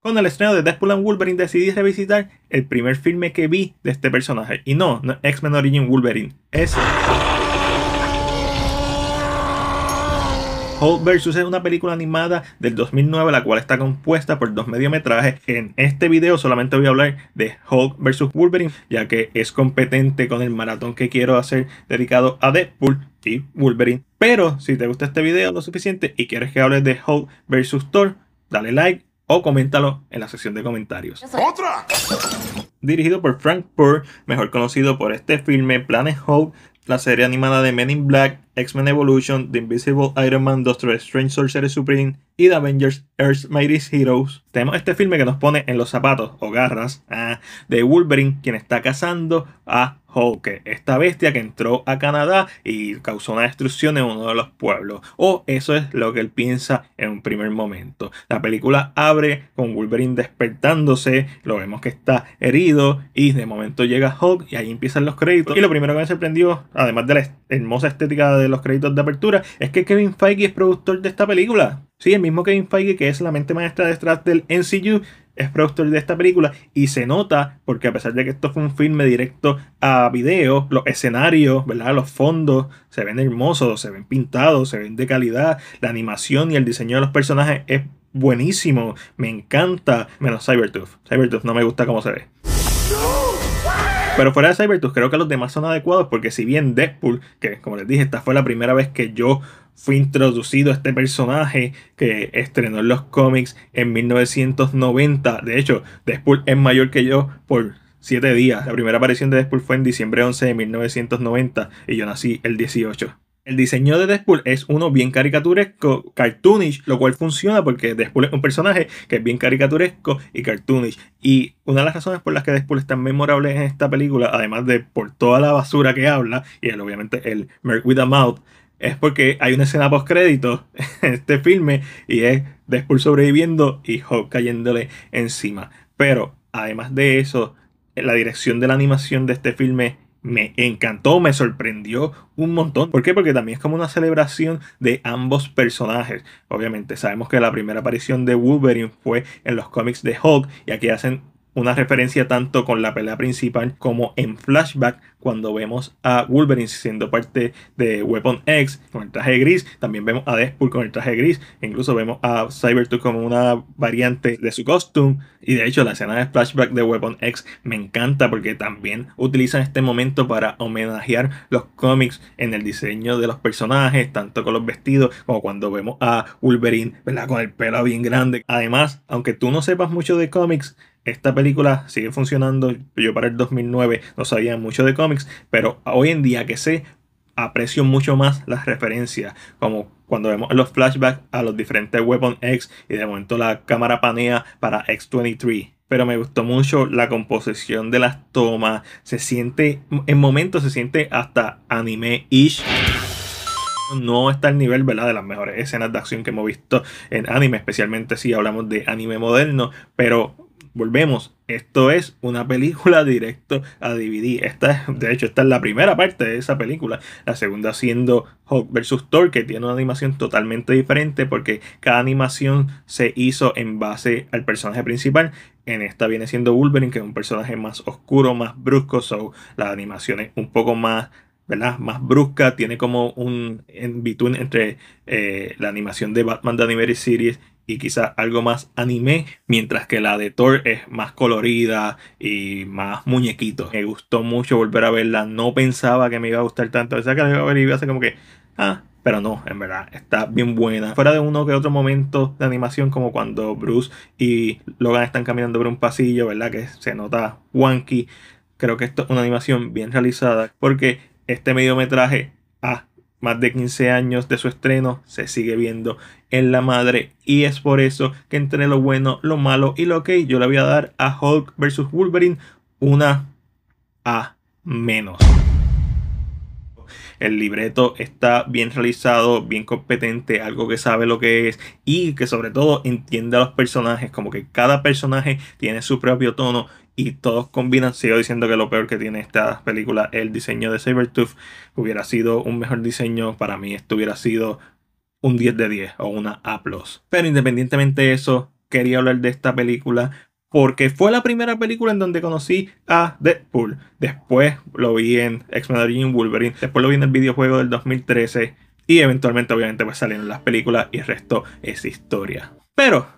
Con el estreno de Deadpool and Wolverine decidí revisitar el primer filme que vi de este personaje. Y no, no X-Men Origin Wolverine, es... Hulk vs. es una película animada del 2009 la cual está compuesta por dos mediometrajes. En este video solamente voy a hablar de Hulk vs. Wolverine ya que es competente con el maratón que quiero hacer dedicado a Deadpool y Wolverine. Pero si te gusta este video lo suficiente y quieres que hable de Hulk vs. Thor, dale like o coméntalo en la sección de comentarios. ¡Otra! Dirigido por Frank Poor, mejor conocido por este filme Planet Hope, la serie animada de Men in Black, X-Men Evolution, The Invisible Iron Man, Doctor Strange Sorcerer Supreme y The Avengers Earth's Mightiest Heroes. Tenemos este filme que nos pone en los zapatos o garras ah, de Wolverine, quien está cazando a Hulk, esta bestia que entró a Canadá y causó una destrucción en uno de los pueblos. O eso es lo que él piensa en un primer momento. La película abre con Wolverine despertándose, lo vemos que está herido y de momento llega Hulk y ahí empiezan los créditos. Y lo primero que me sorprendió, además de la hermosa estética de los créditos de apertura, es que Kevin Feige es productor de esta película. Sí, el mismo Kevin Feige, que es la mente maestra detrás del NCU, es productor de esta película y se nota porque a pesar de que esto fue un filme directo a video, los escenarios, ¿verdad? Los fondos se ven hermosos, se ven pintados, se ven de calidad, la animación y el diseño de los personajes es buenísimo, me encanta, menos Cybertooth. Cybertooth no me gusta cómo se ve. Pero fuera de Cybertooth, creo que los demás son adecuados porque si bien Deadpool, que como les dije, esta fue la primera vez que yo fui introducido a este personaje que estrenó en los cómics en 1990. De hecho, Deadpool es mayor que yo por 7 días. La primera aparición de Deadpool fue en diciembre 11 de 1990 y yo nací el 18. El diseño de Deadpool es uno bien caricaturesco, cartoonish, lo cual funciona porque Deadpool es un personaje que es bien caricaturesco y cartoonish. Y una de las razones por las que Deadpool es tan memorable en esta película, además de por toda la basura que habla, y obviamente el Merc with a Mouth, es porque hay una escena post en este filme y es Deadpool sobreviviendo y Hulk cayéndole encima. Pero además de eso, la dirección de la animación de este filme me encantó, me sorprendió un montón. ¿Por qué? Porque también es como una celebración de ambos personajes. Obviamente sabemos que la primera aparición de Wolverine fue en los cómics de Hulk y aquí hacen una referencia tanto con la pelea principal como en flashback cuando vemos a Wolverine siendo parte de Weapon X con el traje gris, también vemos a Deadpool con el traje gris, e incluso vemos a Cybertooth como una variante de su costume y de hecho la escena de flashback de Weapon X me encanta porque también utilizan este momento para homenajear los cómics en el diseño de los personajes, tanto con los vestidos como cuando vemos a Wolverine ¿verdad? con el pelo bien grande. Además, aunque tú no sepas mucho de cómics, esta película sigue funcionando. Yo para el 2009 no sabía mucho de cómics, pero hoy en día que sé, aprecio mucho más las referencias, como cuando vemos los flashbacks a los diferentes Weapon X y de momento la cámara panea para X-23. Pero me gustó mucho la composición de las tomas, se siente, en momentos se siente hasta anime-ish no está al nivel ¿verdad? de las mejores escenas de acción que hemos visto en anime, especialmente si hablamos de anime moderno, pero volvemos, esto es una película directo a DVD. Esta, de hecho, esta es la primera parte de esa película. La segunda siendo Hulk vs. Thor, que tiene una animación totalmente diferente porque cada animación se hizo en base al personaje principal. En esta viene siendo Wolverine, que es un personaje más oscuro, más brusco, so la animación es un poco más ¿verdad? Más brusca, tiene como un en between entre eh, la animación de Batman de Animated Series y quizás algo más anime, mientras que la de Thor es más colorida y más muñequito. Me gustó mucho volver a verla, no pensaba que me iba a gustar tanto, o sea que la iba a ver y iba como que, ah, pero no, en verdad, está bien buena. Fuera de uno que otro momento de animación, como cuando Bruce y Logan están caminando por un pasillo, ¿verdad? Que se nota wanky. Creo que esto es una animación bien realizada, porque este mediometraje, ah, más de 15 años de su estreno, se sigue viendo en la madre. Y es por eso que entre lo bueno, lo malo y lo ok, yo le voy a dar a Hulk vs. Wolverine una A menos. El libreto está bien realizado, bien competente, algo que sabe lo que es y que sobre todo entiende a los personajes, como que cada personaje tiene su propio tono y todos combinan. Sigo diciendo que lo peor que tiene esta película el diseño de Sabertooth. Hubiera sido un mejor diseño para mí, esto hubiera sido un 10 de 10 o una A. Pero independientemente de eso, quería hablar de esta película porque fue la primera película en donde conocí a Deadpool. Después lo vi en X-Men Wolverine, después lo vi en el videojuego del 2013 y eventualmente obviamente pues salieron las películas y el resto es historia. Pero